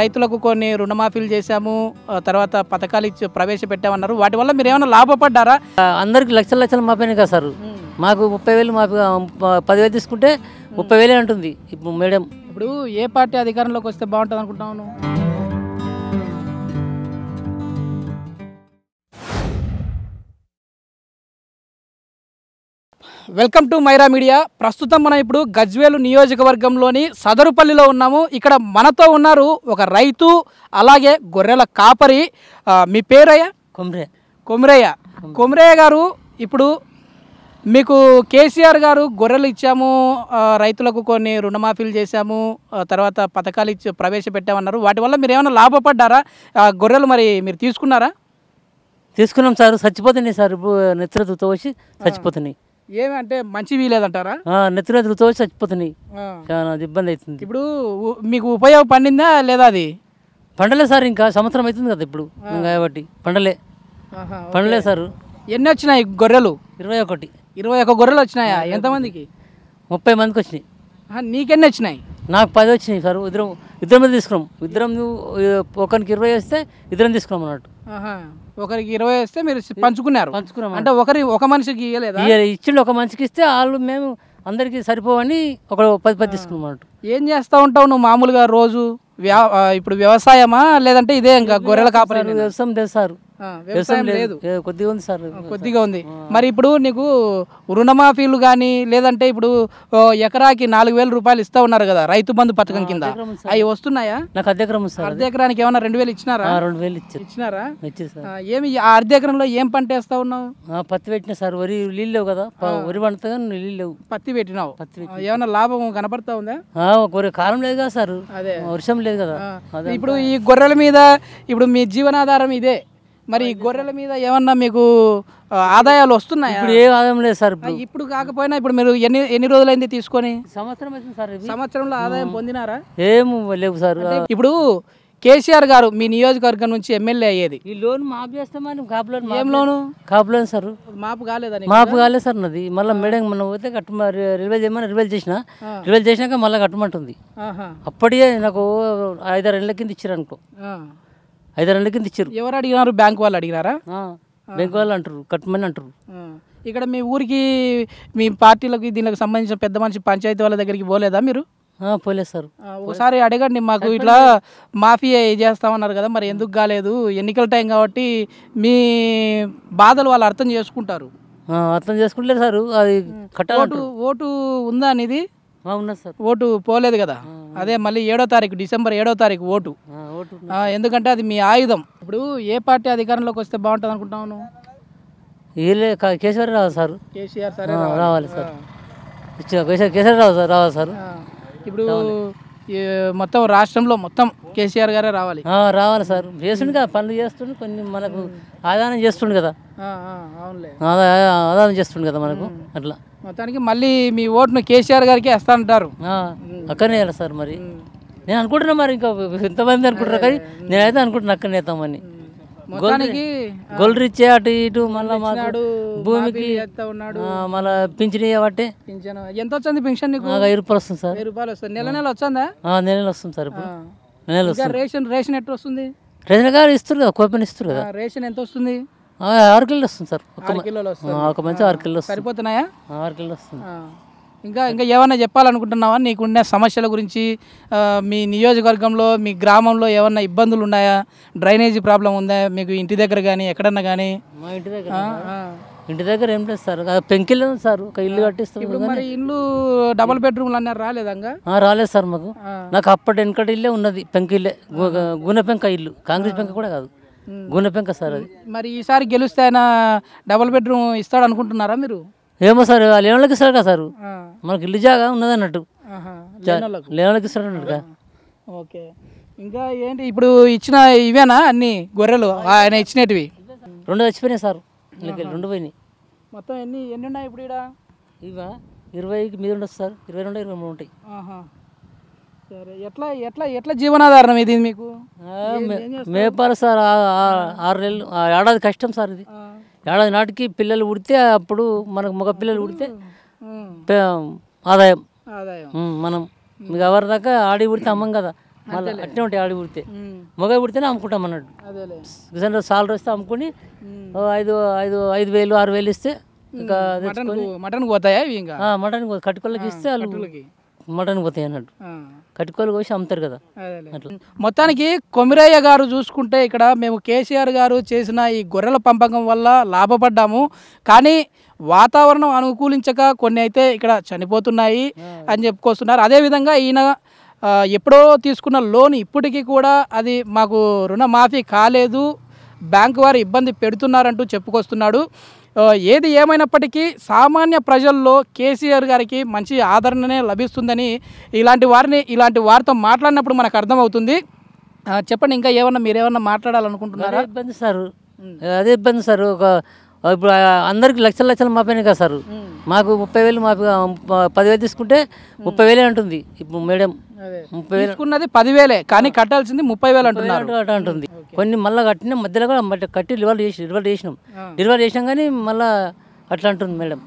రైతులకు కొన్ని రుణమాఫీలు చేశాము తర్వాత పథకాలు ఇచ్చి ప్రవేశపెట్టామన్నారు వాటి వల్ల మీరు ఏమైనా లాభపడ్డారా అందరికి లక్షల లక్షలు మాఫీనే కదా సార్ మాకు ముప్పై వేలు మాకు పదివేలు తీసుకుంటే ముప్పై వేలే ఉంటుంది ఇప్పుడు మేడం ఇప్పుడు ఏ పార్టీ అధికారంలోకి వస్తే బాగుంటుంది అనుకుంటాను వెల్కమ్ టు మైరా మీడియా ప్రస్తుతం మనం ఇప్పుడు గజ్వేలు నియోజకవర్గంలోని సదరుపల్లిలో ఉన్నాము ఇక్కడ మనతో ఉన్నారు ఒక రైతు అలాగే గొర్రెల కాపరి మీ పేరయ్య కొమ్రే కొమరయ్య కొమరయ్య గారు ఇప్పుడు మీకు కేసీఆర్ గారు గొర్రెలు ఇచ్చాము రైతులకు కొన్ని రుణమాఫీలు చేశాము తర్వాత పథకాలు ఇచ్చి ప్రవేశపెట్టామన్నారు వాటి వల్ల మీరు ఏమైనా లాభపడ్డారా గొర్రెలు మరి మీరు తీసుకున్నారా తీసుకున్నాం సార్ చచ్చిపోతున్నాయి సార్ నిద్రతో వచ్చి చచ్చిపోతున్నాయి ఏమంటే వీలు లేదంటారా నెత్తునెత్తులు తోసి చచ్చిపోతున్నాయి చాలా ఇబ్బంది అవుతుంది ఇప్పుడు మీకు ఉపయోగం పండిందా లేదా అది పండలే సార్ ఇంకా సంవత్సరం అవుతుంది కదా ఇప్పుడు కాబట్టి పండలే పండలే సార్ ఎన్ని వచ్చినాయి గొర్రెలు ఇరవై ఒకటి ఇరవై ఒక గొర్రెలు వచ్చినాయా ఎంతమందికి ముప్పై మందికి వచ్చినాయి నీకెన్ని వచ్చినాయి నాకు పది వచ్చినాయి సార్ ఇద్దరం ఇద్దరం మీద తీసుకున్నాం ఇద్దరం ఒకరికి ఇరవై వస్తే ఇద్దరం తీసుకున్నాం అన్నట్టు ఒకరికి ఇరవై ఇస్తే మీరు పంచుకున్నారు పంచుకున్నాం అంటే ఒకరి ఒక మనిషికి ఇవ్వలేదు ఇచ్చిండు ఒక మనిషికి ఇస్తే వాళ్ళు మేము అందరికీ సరిపోవని ఒక పది పది తీసుకున్నాం ఏం చేస్తూ ఉంటావు నువ్వు మామూలుగా రోజు ఇప్పుడు వ్యవసాయమా లేదంటే ఇదే ఇంకా గొర్రెల కాపరి వ్యవసాయం చేస్తారు లేదు కొద్దిగా ఉంది సార్ కొద్దిగా ఉంది మరి ఇప్పుడు నీకు రుణమాఫీలు కానీ లేదంటే ఇప్పుడు ఎకరాకి నాలుగు వేల రూపాయలు ఇస్తా ఉన్నారు కదా రైతు బంధు పథకం కింద అవి వస్తున్నాయా నాకు అర్ధ ఎకరం సార్ అర్ధ ఎకరానికి ఏమన్నా రెండు వేలు ఇచ్చినారా రెండు వేలు ఇచ్చినారా ఏమి ఆ అర్ధ ఎకరంలో ఏం పంట వేస్తా ఉన్నావు పత్తి పెట్టిన సార్ వరి నీళ్ళు లేవు కదా వరి పంట నీళ్ళు లేవు పత్తి పెట్టినావు ఏమన్నా లాభం కనపడతా ఉందా కాలం లేదు కదా సార్ అదే వర్షం లేదు కదా ఇప్పుడు ఈ గొర్రెల మీద ఇప్పుడు మీ జీవనాధారం ఇదే మరి గొర్రెల మీద ఏమన్నా మీకు ఆదాయాలు వస్తున్నాయి ఇప్పుడు ఏ ఆదాయం లేదు సార్ ఇప్పుడు కాకపోయినా ఇప్పుడు మీరు ఎన్ని ఎన్ని రోజులైంది తీసుకొని సంవత్సరం వచ్చింది సార్ సంవత్సరంలో ఆదాయం పొందినారా ఏమి లేవు సార్ ఇప్పుడు కేసీఆర్ గారు మీ నియోజకవర్గం నుంచి ఎమ్మెల్యే అయ్యేది ఈ లోన్ మాపు చేస్తామని కాపు లోన్ ఏం లోను కాపు లోన్ సార్ మాపు కాలేదని మాపు కాలేదు సార్ నాది మళ్ళీ మేడం మనం పోతే కట్టు రివైల్ చేయమని రివైల్ చేసిన రివైల్ చేసినాక మళ్ళీ కట్టమంటుంది అప్పటికే నాకు ఐదారు ఏళ్ళ కింద ఇచ్చిరనుకో ఐదు రెండు ఇచ్చారు ఎవరు అడిగినారు బ్యాంక్ వాళ్ళు అడిగినారా బ్యాంక్ వాళ్ళు అంటారు కట్టమని అంటారు ఇక్కడ మీ ఊరికి మీ పార్టీలకు దీనికి సంబంధించిన పెద్ద మనిషి పంచాయతీ వాళ్ళ దగ్గరికి పోలేదా మీరు పోలేదు సార్ ఒకసారి అడగండి మాకు ఇట్లా మాఫీ చేస్తామన్నారు కదా మరి ఎందుకు కాలేదు ఎన్నికల టైం కాబట్టి మీ బాధలు వాళ్ళు అర్థం చేసుకుంటారు అర్థం చేసుకుంటలేదు సార్ అది ఓటు ఓటు ఉందా అనేది సార్ ఓటు పోలేదు కదా అదే మళ్ళీ ఏడో తారీఖు డిసెంబర్ ఏడో తారీఖు ఓటు ఎందుకంటే అది మీ ఆయుధం ఇప్పుడు ఏ పార్టీ అధికారంలోకి వస్తే బాగుంటుంది అనుకుంటాను కేసీఆర్ రావాలి సార్ కేసీఆర్ రావాలి సార్ కేసీఆర్ రావు సార్ రావాలి సార్ ఇప్పుడు మొత్తం రాష్ట్రంలో మొత్తం కేసీఆర్ గారే రావాలి రావాలి సార్ చేస్తుండగా పనులు చేస్తుండే కొన్ని మనకు ఆదాయం చేస్తుండే కదా ఆదాయం చేస్తుండు కదా మనకు అట్లా మొత్తానికి మళ్ళీ మీ ఓటును కేసీఆర్ గారికి అంటారు అక్కడనే సార్ మరి నేను అనుకుంటున్నా మరి ఇంకా ఎంతమంది అనుకుంటారు కానీ నేనైతే అనుకుంటున్నా అక్కడ నేతామని గొల్లరిచ్చే అటు ఇటు మళ్ళీ భూమికి మళ్ళీ పింఛన్ ఇవ్వబట్టే ఎంత వచ్చింది పింఛన్ వెయ్యి రూపాయలు వస్తుంది సార్ రూపాయలు వస్తుంది నెల నెల వచ్చిందా నెల నెల వస్తుంది సార్ ఇప్పుడు నెల వస్తుంది రేషన్ రేషన్ ఎట్లా వస్తుంది రేషన్ గారు ఇస్తారు కదా కూపన్ ఇస్తారు కదా రేషన్ ఎంత వస్తుంది ఆరు కిలోలు వస్తుంది సార్ ఒక మంచి ఆరు కిలోలు సరిపోతున్నాయా ఆరు కిలోలు వస్తుంది ఇంకా ఇంకా ఏమైనా చెప్పాలనుకుంటున్నావా నీకున్న సమస్యల గురించి మీ నియోజకవర్గంలో మీ గ్రామంలో ఏమన్నా ఇబ్బందులు ఉన్నాయా డ్రైనేజీ ప్రాబ్లం ఉందా మీకు ఇంటి దగ్గర కానీ ఎక్కడన్నా కానీ మా ఇంటి దగ్గర ఇంటి దగ్గర ఏం లేదు సార్ పెంకిల్ సార్ ఒక ఇల్లు కట్టిస్తారు ఇల్లు డబల్ బెడ్రూమ్లు అన్నారు రాలేదంగా రాలేదు సార్ మాకు నాకు అప్పటి వెనకటి ఇల్లే ఉన్నది పెంకిల్లే గుణ పెంక ఇల్లు కాంగ్రెస్ పెంక కూడా కాదు గుణ పెంక సార్ అది మరి ఈసారి గెలుస్తే ఆయన డబల్ బెడ్రూమ్ ఇస్తాడు అనుకుంటున్నారా మీరు ఏమో సార్ లేనోళ్ళకి ఇస్తారు కదా సార్ మనకి ఇల్లు జాగా ఉన్నది అన్నట్టు లేనోళ్ళకి ఇస్తారు ఓకే ఇంకా ఏంటి ఇప్పుడు ఇచ్చిన ఇవేనా అన్ని గొర్రెలు ఆయన ఇచ్చినవి రెండు చచ్చిపోయినాయి సార్ రెండు పోయినాయి మొత్తం ఎన్ని ఎన్ని ఉన్నాయి ఇప్పుడు ఇక్కడ ఇవా ఇరవైకి మీద ఉండదు సార్ ఇరవై రెండు ఇరవై మూడు ఉంటాయి సరే ఎట్లా ఎట్లా ఎట్లా జీవనాధారణం ఇది మీకు మేపాలి సార్ ఆరు నెలలు ఏడాది కష్టం సార్ ఇది ఏడాది నాటికి పిల్లలు ఉడితే అప్పుడు మనకు మగ పిల్లలు ఉడితే ఆదాయం ఆదాయం మనం మీకు ఎవరి దాకా ఆడి ఉడితే అమ్మం కదా మళ్ళీ అట్టే ఉంటాయి ఆడి ఉడితే మగ ఉడితేనే అమ్ముకుంటాం అన్నట్టు రీసెంట్గా సాలరీ వస్తే అమ్ముకుని ఐదు ఐదు ఐదు వేలు ఆరు వేలు ఇస్తే ఇంకా మటన్ పోతాయా మటన్ కట్టుకోళ్ళకి ఇస్తే వాళ్ళు మటన్ పోతాయి అన్నట్టు కట్టుకోలు కోసి అమ్ముతారు కదా మొత్తానికి కొమిరయ్య గారు చూసుకుంటే ఇక్కడ మేము కేసీఆర్ గారు చేసిన ఈ గొర్రెల పంపకం వల్ల లాభపడ్డాము కానీ వాతావరణం అనుకూలించక కొన్ని అయితే ఇక్కడ చనిపోతున్నాయి అని చెప్పుకొస్తున్నారు అదేవిధంగా ఈయన ఎప్పుడో తీసుకున్న లోన్ ఇప్పటికీ కూడా అది మాకు రుణమాఫీ కాలేదు బ్యాంకు వారు ఇబ్బంది పెడుతున్నారంటూ చెప్పుకొస్తున్నాడు ఏది ఏమైనప్పటికీ సామాన్య ప్రజల్లో కేసీఆర్ గారికి మంచి ఆదరణనే లభిస్తుందని ఇలాంటి వారిని ఇలాంటి వారితో మాట్లాడినప్పుడు మనకు అర్థమవుతుంది చెప్పండి ఇంకా ఏమన్నా మీరేమన్నా మాట్లాడాలనుకుంటున్నారా ఇబ్బంది సార్ అదే ఇబ్బంది సార్ ఒక ఇప్పుడు అందరికి లక్షల లక్షలు మా కదా సార్ మాకు ముప్పై వేలు మాకు పదివేలు తీసుకుంటే ముప్పై వేలే అంటుంది ఇప్పుడు మేడం ముప్పై వేలు తీసుకున్నది పదివేలే కానీ కట్టాల్సింది ముప్పై వేలు అంటున్నారు అంటుంది కొన్ని మళ్ళీ కట్టిన మధ్యలో కూడా కట్టి రివర్ చేసి రివర్ చేసినాం రివర్ చేసినాం కానీ మళ్ళీ అట్లా అంటుంది madam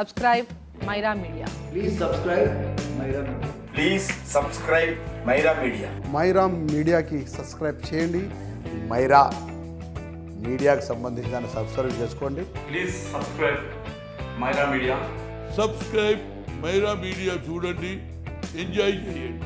subscribe Myra Media please subscribe Myra please subscribe Myra Media Myra మీడియాకి సబ్స్క్రైబ్ చేయండి మైరా మీడియాకి సంబంధించి దాన్ని సబ్స్క్రైబ్ చేసుకోండి please subscribe Myra Media subscribe Myra Media చూడండి ఎంజాయ్ చేయండి